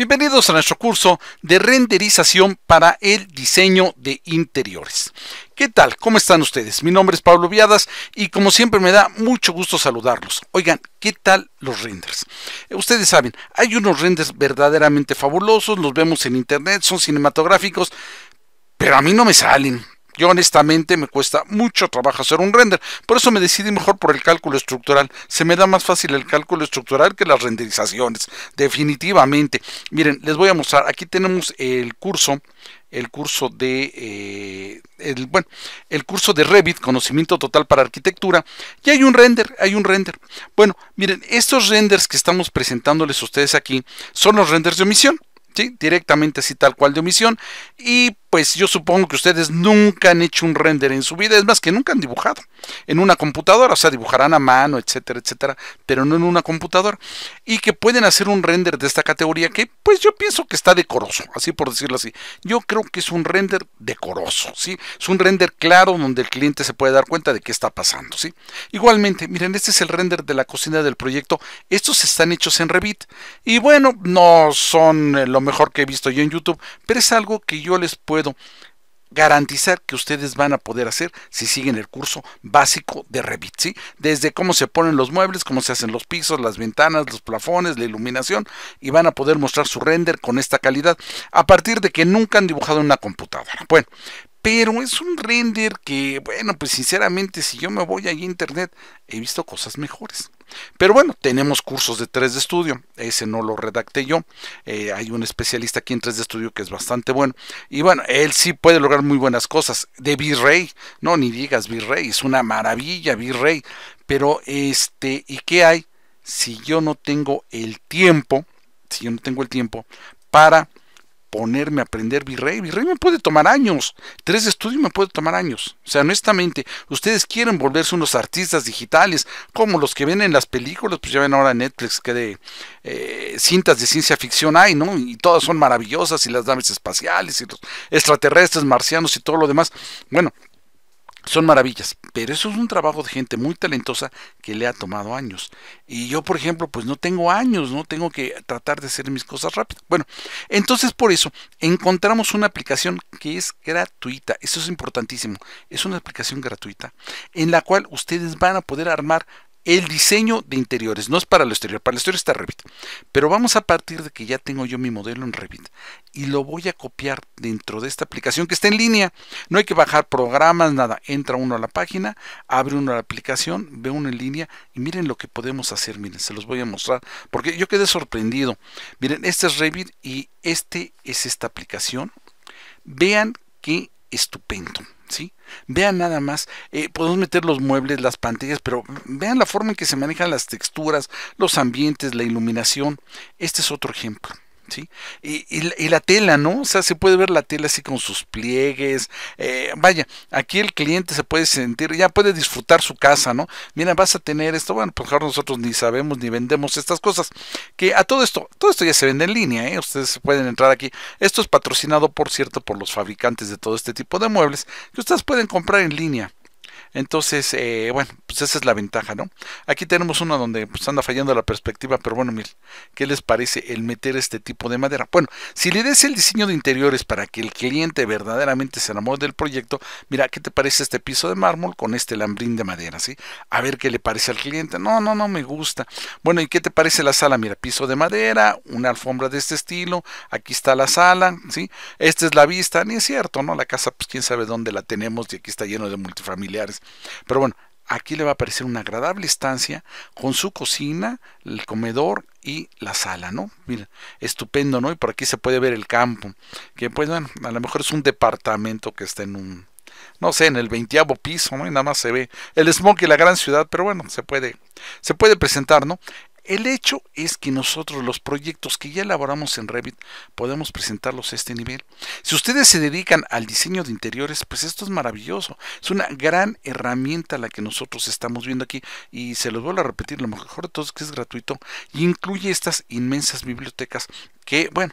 Bienvenidos a nuestro curso de renderización para el diseño de interiores. ¿Qué tal? ¿Cómo están ustedes? Mi nombre es Pablo Viadas y como siempre me da mucho gusto saludarlos. Oigan, ¿qué tal los renders? Eh, ustedes saben, hay unos renders verdaderamente fabulosos, los vemos en internet, son cinematográficos, pero a mí no me salen. Yo honestamente me cuesta mucho trabajo hacer un render, por eso me decidí mejor por el cálculo estructural. Se me da más fácil el cálculo estructural que las renderizaciones, definitivamente. Miren, les voy a mostrar, aquí tenemos el curso, el curso de, eh, el, bueno, el curso de Revit, conocimiento total para arquitectura, y hay un render, hay un render. Bueno, miren, estos renders que estamos presentándoles a ustedes aquí son los renders de omisión. ¿Sí? directamente así tal cual de omisión y pues yo supongo que ustedes nunca han hecho un render en su vida, es más que nunca han dibujado en una computadora, o sea, dibujarán a mano, etcétera, etcétera, pero no en una computadora, y que pueden hacer un render de esta categoría que pues yo pienso que está decoroso, así por decirlo así. Yo creo que es un render decoroso, ¿sí? Es un render claro donde el cliente se puede dar cuenta de qué está pasando, ¿sí? Igualmente, miren, este es el render de la cocina del proyecto. Estos están hechos en Revit y bueno, no son lo mejor que he visto yo en YouTube, pero es algo que yo les puedo puedo garantizar que ustedes van a poder hacer si siguen el curso básico de Revit, ¿sí? Desde cómo se ponen los muebles, cómo se hacen los pisos, las ventanas, los plafones, la iluminación y van a poder mostrar su render con esta calidad a partir de que nunca han dibujado en una computadora. Bueno, pero es un render que, bueno, pues sinceramente, si yo me voy a internet, he visto cosas mejores. Pero bueno, tenemos cursos de 3D Studio, ese no lo redacté yo, eh, hay un especialista aquí en 3D Studio que es bastante bueno, y bueno, él sí puede lograr muy buenas cosas, de Virrey, no, ni digas Virrey, es una maravilla Virrey, pero este, ¿y qué hay si yo no tengo el tiempo, si yo no tengo el tiempo para ponerme a aprender Virrey. Virrey me puede tomar años. Tres estudios me puede tomar años. O sea, honestamente, ustedes quieren volverse unos artistas digitales, como los que ven en las películas, pues ya ven ahora Netflix que de eh, cintas de ciencia ficción hay, ¿no? Y todas son maravillosas, y las naves espaciales, y los extraterrestres, marcianos y todo lo demás. Bueno, son maravillas, pero eso es un trabajo de gente muy talentosa que le ha tomado años. Y yo, por ejemplo, pues no tengo años, no tengo que tratar de hacer mis cosas rápido. Bueno, entonces por eso encontramos una aplicación que es gratuita, eso es importantísimo, es una aplicación gratuita en la cual ustedes van a poder armar el diseño de interiores. No es para lo exterior, para lo exterior está Revit. Pero vamos a partir de que ya tengo yo mi modelo en Revit y lo voy a copiar dentro de esta aplicación que está en línea. No hay que bajar programas, nada. Entra uno a la página, abre uno a la aplicación, ve uno en línea y miren lo que podemos hacer. Miren, se los voy a mostrar porque yo quedé sorprendido. Miren, este es Revit y este es esta aplicación. Vean que estupendo. ¿Sí? Vean nada más, eh, podemos meter los muebles, las pantallas, pero vean la forma en que se manejan las texturas, los ambientes, la iluminación. Este es otro ejemplo. Y, la tela, ¿no? O sea, se puede ver la tela así con sus pliegues. Eh, vaya, aquí el cliente se puede sentir, ya puede disfrutar su casa, ¿no? Mira, vas a tener esto, bueno, pues nosotros ni sabemos ni vendemos estas cosas. Que a todo esto, todo esto ya se vende en línea, ¿eh? Ustedes pueden entrar aquí. Esto es patrocinado, por cierto, por los fabricantes de todo este tipo de muebles que ustedes pueden comprar en línea. Entonces, eh, bueno, pues esa es la ventaja, ¿no? Aquí tenemos uno donde pues, anda fallando la perspectiva, pero bueno, mil, ¿qué les parece el meter este tipo de madera? Bueno, si le des el diseño de interiores para que el cliente verdaderamente se enamore del proyecto, mira, ¿qué te parece este piso de mármol con este lambrín de madera, sí? A ver qué le parece al cliente. No, no, no me gusta. Bueno, ¿y qué te parece la sala? Mira, piso de madera, una alfombra de este estilo, aquí está la sala, ¿sí? Esta es la vista, ni es cierto, ¿no? La casa, pues quién sabe dónde la tenemos y aquí está lleno de multifamiliares pero bueno, aquí le va a aparecer una agradable estancia con su cocina, el comedor y la sala, ¿no? Mira, estupendo, ¿no? Y por aquí se puede ver el campo, que pues bueno, a lo mejor es un departamento que está en un, no sé, en el veintiavo piso, ¿no? Y nada más se ve el Smoke y la gran ciudad, pero bueno, se puede, se puede presentar, ¿no? El hecho es que nosotros los proyectos que ya elaboramos en Revit podemos presentarlos a este nivel. Si ustedes se dedican al diseño de interiores, pues esto es maravilloso. Es una gran herramienta la que nosotros estamos viendo aquí y se los vuelvo a repetir, lo mejor de todo es que es gratuito y incluye estas inmensas bibliotecas que, bueno,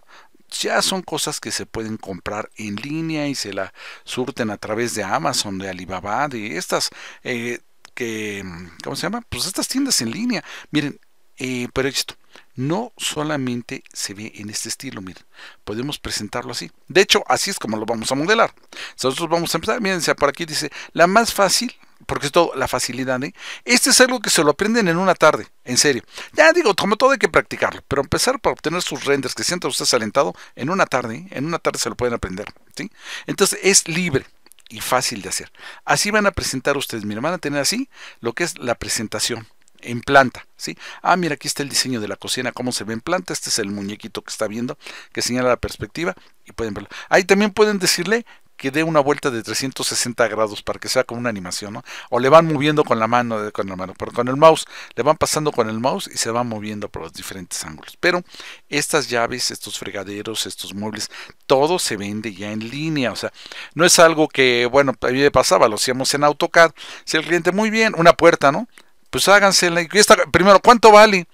ya son cosas que se pueden comprar en línea y se la surten a través de Amazon, de Alibaba, de estas eh, que, ¿cómo se llama? Pues estas tiendas en línea. Miren, eh, pero esto no solamente se ve en este estilo, miren, podemos presentarlo así. De hecho, así es como lo vamos a modelar. Nosotros vamos a empezar, miren, por aquí dice, la más fácil, porque es todo la facilidad, ¿eh? Este es algo que se lo aprenden en una tarde, en serio. Ya digo, como todo hay que practicarlo, pero empezar para obtener sus renders que sienta usted alentado, en una tarde, ¿eh? en una tarde se lo pueden aprender, ¿sí? Entonces es libre y fácil de hacer. Así van a presentar ustedes, miren, van a tener así lo que es la presentación en planta, ¿sí? Ah, mira, aquí está el diseño de la cocina, cómo se ve en planta, este es el muñequito que está viendo, que señala la perspectiva, y pueden verlo. Ahí también pueden decirle que dé una vuelta de 360 grados para que sea como una animación, ¿no? O le van moviendo con la mano, eh, con la mano, con el mouse, le van pasando con el mouse y se van moviendo por los diferentes ángulos. Pero estas llaves, estos fregaderos, estos muebles, todo se vende ya en línea, o sea, no es algo que, bueno, a mí me pasaba, lo hacíamos en AutoCAD, si el cliente muy bien, una puerta, ¿no? Pues háganse la Primero, ¿cuánto vale?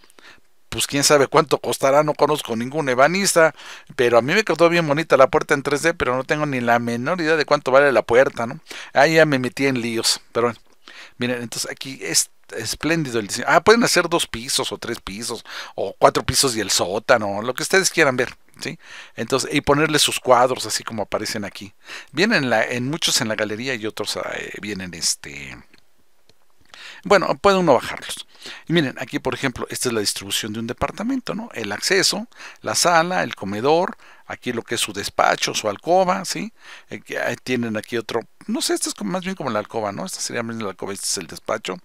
Pues quién sabe cuánto costará, no conozco ningún ebanista, pero a mí me quedó bien bonita la puerta en 3D, pero no tengo ni la menor idea de cuánto vale la puerta, ¿no? Ahí ya me metí en líos, pero bueno. Miren, entonces aquí es espléndido el diseño. Ah, pueden hacer dos pisos o tres pisos o cuatro pisos y el sótano, lo que ustedes quieran ver, ¿sí? Entonces, y ponerle sus cuadros así como aparecen aquí. Vienen en, la, en muchos en la galería y otros ah, eh, vienen este bueno, puede uno bajarlos. Y miren, aquí por ejemplo, esta es la distribución de un departamento, ¿no? El acceso, la sala, el comedor, aquí lo que es su despacho, su alcoba, ¿sí? Aquí, eh, tienen aquí otro, no sé, esta es más bien como la alcoba, ¿no? Esta sería más bien la alcoba, este es el despacho.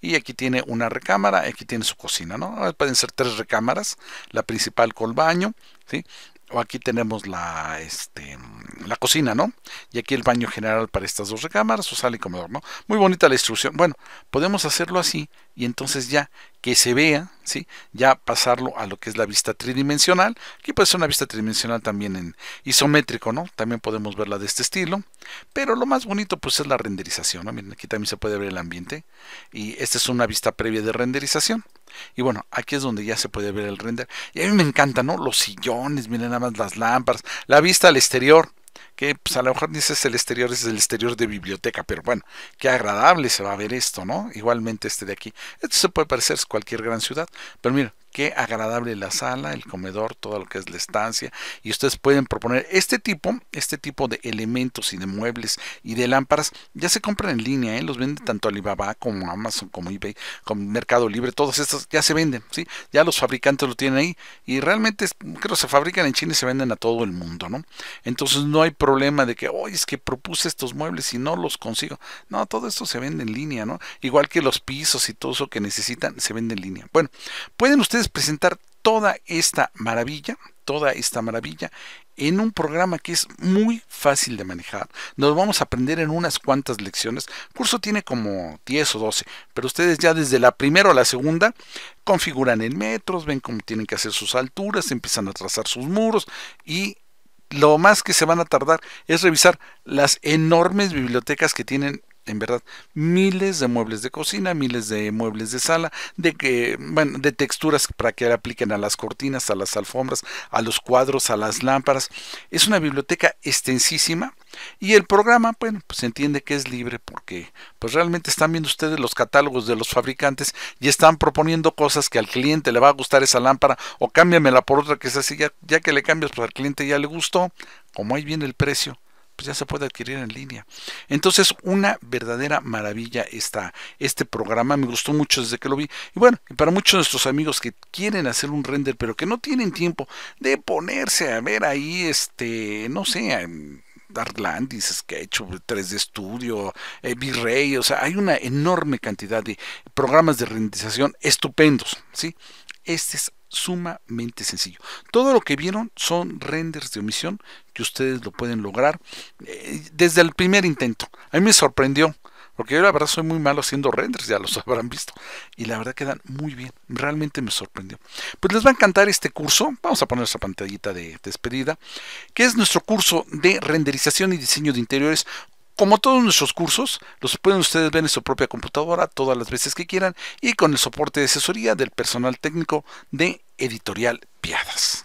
Y aquí tiene una recámara, aquí tiene su cocina, ¿no? Pueden ser tres recámaras, la principal con baño, ¿sí? o aquí tenemos la, este, la cocina, ¿no? Y aquí el baño general para estas dos recámaras o sala y comedor, ¿no? Muy bonita la instrucción. Bueno, podemos hacerlo así y entonces ya que se vea ¿sí? ya pasarlo a lo que es la vista tridimensional. Aquí puede ser una vista tridimensional también en isométrico, ¿no? También podemos verla de este estilo. Pero lo más bonito pues es la renderización, Miren, aquí también se puede ver el ambiente. Y esta es una vista previa de renderización. Y bueno, aquí es donde ya se puede ver el render. Y a mí me encanta, ¿no? Los sillones, miren nada más las lámparas, la vista al exterior que pues, a lo mejor dices el exterior es el exterior de biblioteca, pero bueno, qué agradable se va a ver esto, ¿no? Igualmente este de aquí. Esto se puede parecer a cualquier gran ciudad, pero mira, qué agradable la sala, el comedor, todo lo que es la estancia. Y ustedes pueden proponer este tipo, este tipo de elementos y de muebles y de lámparas. Ya se compran en línea, ¿eh? los venden tanto Alibaba como Amazon, como eBay, como Mercado Libre, todos estos ya se venden, ¿sí? Ya los fabricantes lo tienen ahí. Y realmente, creo, que se fabrican en China y se venden a todo el mundo, ¿no? Entonces no hay problema de que, hoy es que propuse estos muebles y no los consigo. No, todo esto se vende en línea, ¿no? Igual que los pisos y todo eso que necesitan, se vende en línea. Bueno, pueden ustedes presentar toda esta maravilla, toda esta maravilla en un programa que es muy fácil de manejar. Nos vamos a aprender en unas cuantas lecciones. El curso tiene como 10 o 12, pero ustedes ya desde la primera o la segunda configuran en metros, ven cómo tienen que hacer sus alturas, empiezan a trazar sus muros y lo más que se van a tardar es revisar las enormes bibliotecas que tienen en verdad, miles de muebles de cocina, miles de muebles de sala, de que, bueno, de texturas para que le apliquen a las cortinas, a las alfombras, a los cuadros, a las lámparas. Es una biblioteca extensísima y el programa, bueno, pues se entiende que es libre porque pues realmente están viendo ustedes los catálogos de los fabricantes y están proponiendo cosas que al cliente le va a gustar esa lámpara o cámbiamela por otra que es así, ya, ya que le cambias, pues al cliente ya le gustó, como ahí viene el precio pues ya se puede adquirir en línea. Entonces, una verdadera maravilla está este programa. Me gustó mucho desde que lo vi. Y bueno, para muchos de nuestros amigos que quieren hacer un render, pero que no tienen tiempo de ponerse a ver ahí, este, no sé, Arlandis, Sketch, 3D Studio, eh, Virrey, o sea, hay una enorme cantidad de programas de renderización estupendos, ¿sí? Este es sumamente sencillo. Todo lo que vieron son renders de omisión que ustedes lo pueden lograr eh, desde el primer intento. A mí me sorprendió. Porque yo la verdad soy muy malo haciendo renders, ya los habrán visto. Y la verdad quedan muy bien. Realmente me sorprendió. Pues les va a encantar este curso. Vamos a poner esa pantallita de despedida. Que es nuestro curso de renderización y diseño de interiores como todos nuestros cursos, los pueden ustedes ver en su propia computadora todas las veces que quieran y con el soporte de asesoría del personal técnico de Editorial Piadas.